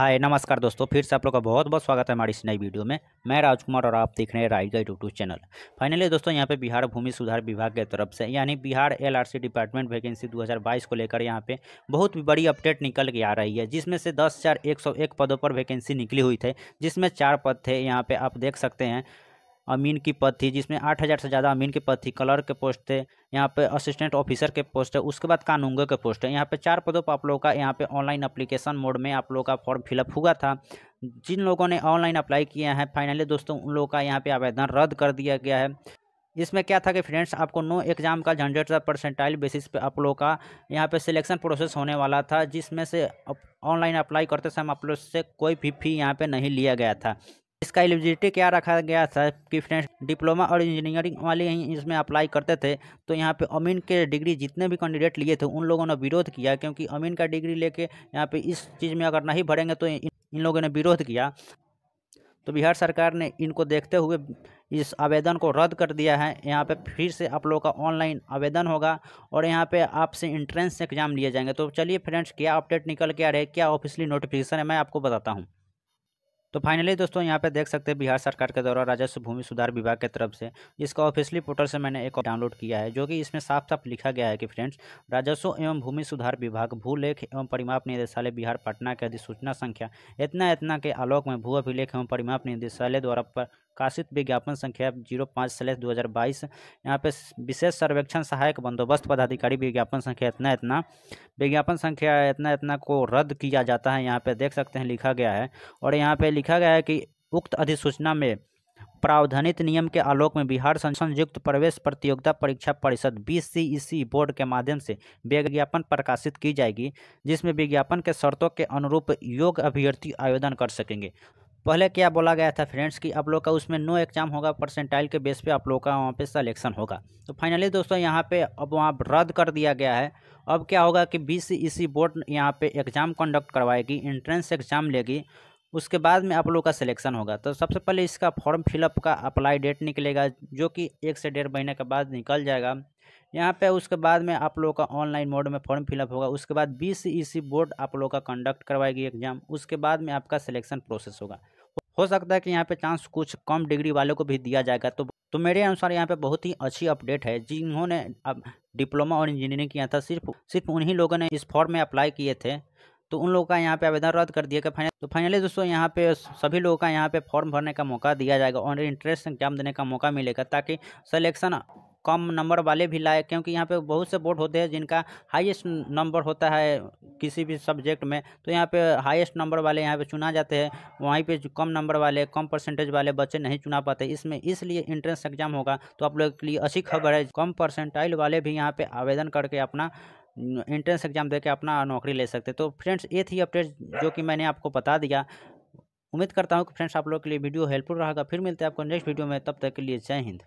हाय नमस्कार दोस्तों फिर से आप लोग का बहुत बहुत स्वागत है हमारी इस नई वीडियो में मैं राजकुमार और आप देख रहे हैं right guide YouTube channel finally दोस्तों यहाँ पे बिहार भूमि सुधार विभाग की तरफ से यानी बिहार एलआरसी डिपार्टमेंट वैकेंसी 2022 को लेकर यहाँ पे बहुत बड़ी अपडेट निकल के आ रही है जिसमें से दस एक पदों पर वैकेंसी निकली हुई थी जिसमें चार पद थे यहाँ पर आप देख सकते हैं अमीन की पद थी जिसमें आठ हज़ार से ज़्यादा अमीन के पद थी कलर के पोस्ट थे यहाँ पे असिस्टेंट ऑफिसर के पोस्ट है उसके बाद कानूंगो के पोस्ट है यहाँ पे चार पदों पर आप लोगों का यहाँ पे ऑनलाइन अप्लीकेशन मोड में आप लोगों का फॉर्म फिलअप हुआ था जिन लोगों ने ऑनलाइन अप्लाई किया है फाइनली दोस्तों उन लोगों का यहाँ पर आवेदन रद्द कर दिया गया है इसमें क्या था कि फ्रेंड्स आपको नो एग्ज़ाम का हंड्रेड परसेंटाइल बेसिस पे आप लोगों का यहाँ पे सिलेक्शन प्रोसेस होने वाला था जिसमें से ऑनलाइन अप्लाई करते समय आप लोग से कोई भी फी यहाँ पे नहीं लिया गया था इसका एलिजिबिलिटी क्या रखा गया था कि फ्रेंड्स डिप्लोमा और इंजीनियरिंग वाले ही इसमें अप्लाई करते थे तो यहाँ पे अमीन के डिग्री जितने भी कैंडिडेट लिए थे उन लोगों ने विरोध किया क्योंकि अमीन का डिग्री लेके यहाँ पे इस चीज़ में अगर नहीं भरेंगे तो इन, इन लोगों ने विरोध किया तो बिहार सरकार ने इनको देखते हुए इस आवेदन को रद्द कर दिया है यहाँ पे फिर से आप लोगों का ऑनलाइन आवेदन होगा और यहाँ पे आपसे इंट्रेंस एग्जाम लिए जाएंगे तो चलिए फ्रेंड्स क्या अपडेट निकल के आ रहे क्या ऑफिशियली नोटिफिकेशन है मैं आपको बताता हूँ तो फाइनली दोस्तों यहाँ पे देख सकते हैं बिहार सरकार के द्वारा राजस्व भूमि सुधार विभाग के तरफ से इसका ऑफिशियली पोर्टल से मैंने एक डाउनलोड किया है जो कि इसमें साफ साफ लिखा गया है कि फ्रेंड्स राजस्व एवं भूमि सुधार विभाग भूलेख एवं परिमाप निदेशालय बिहार पटना के अधिसूचना संख्या इतना इतना के आलोक में भू अभिलेख एवं परिमाप निदेशालय द्वारा प्रकाशित विज्ञापन संख्या जीरो पाँच सलेस दो हज़ार बाईस यहाँ पे विशेष सर्वेक्षण सहायक बंदोबस्त पदाधिकारी विज्ञापन संख्या इतना इतना विज्ञापन संख्या इतना इतना को रद्द किया जाता है यहाँ पे देख सकते हैं लिखा गया है और यहाँ पे लिखा गया है कि उक्त अधिसूचना में प्रावधानित नियम के आलोक में बिहार संयुक्त प्रवेश प्रतियोगिता परीक्षा परिषद बी बोर्ड के माध्यम से विज्ञापन प्रकाशित की जाएगी जिसमें विज्ञापन के शर्तों के अनुरूप योग्य अभ्यर्थी आवेदन कर सकेंगे पहले क्या बोला गया था फ्रेंड्स कि आप लोग का उसमें नो एग्जाम होगा परसेंटाइल के बेस पे आप लोग का वहाँ पे सलेक्शन होगा तो फाइनली दोस्तों यहाँ पे अब वहाँ रद्द कर दिया गया है अब क्या होगा कि बीसीईसी बोर्ड e यहाँ पे एग्ज़ाम कंडक्ट करवाएगी एंट्रेंस एग्ज़ाम लेगी उसके बाद में आप लोग का सिलेक्शन होगा तो सबसे पहले इसका फॉर्म फिलअप का अप्लाई डेट निकलेगा जो कि एक से डेढ़ महीने के बाद निकल जाएगा यहाँ पे उसके बाद में आप लोगों का ऑनलाइन मोड में फॉर्म फिलअप होगा उसके बाद बी सी बोर्ड आप लोगों का कंडक्ट करवाएगी एग्जाम उसके बाद में आपका सिलेक्शन प्रोसेस होगा हो सकता है कि यहाँ पे चांस कुछ कम डिग्री वालों को भी दिया जाएगा तो तो मेरे अनुसार यहाँ पे बहुत ही अच्छी अपडेट है जिन्होंने अब डिप्लोमा और इंजीनियरिंग किया था सिर्फ सिर्फ उन्हीं लोगों ने इस फॉर्म में अप्लाई किए थे तो उन लोगों का यहाँ पे आवेदन रद्द कर दिया गया फाइनल तो फाइनली दोस्तों यहाँ पे सभी लोगों का यहाँ पे फॉर्म भरने का मौका दिया जाएगा और इंट्रेंस एग्जाम देने का मौका मिलेगा ताकि सलेक्शन कम नंबर वाले भी लाए क्योंकि यहाँ पे बहुत से बोर्ड होते हैं जिनका हाईएस्ट नंबर होता है किसी भी सब्जेक्ट में तो यहाँ पे हाईएस्ट नंबर वाले यहाँ पे चुना जाते हैं वहीं पे कम नंबर वाले कम परसेंटेज वाले बच्चे नहीं चुना पाते इसमें इसलिए इंट्रेंस एग्जाम होगा तो आप लोगों के लिए अच्छी खबर है कम परसेंटाइल वाले भी यहाँ पर आवेदन करके अपना इंट्रेंस एग्जाम दे के अपना नौकरी ले सकते तो फ्रेंड्स ये थी अपडेट जो कि मैंने आपको बता दिया उम्मीद करता हूँ कि फ्रेंड्स आप लोग के लिए वीडियो हेल्पफुल रहेगा फिर मिलते हैं आपको नेक्स्ट वीडियो में तब तक के लिए जय हिंद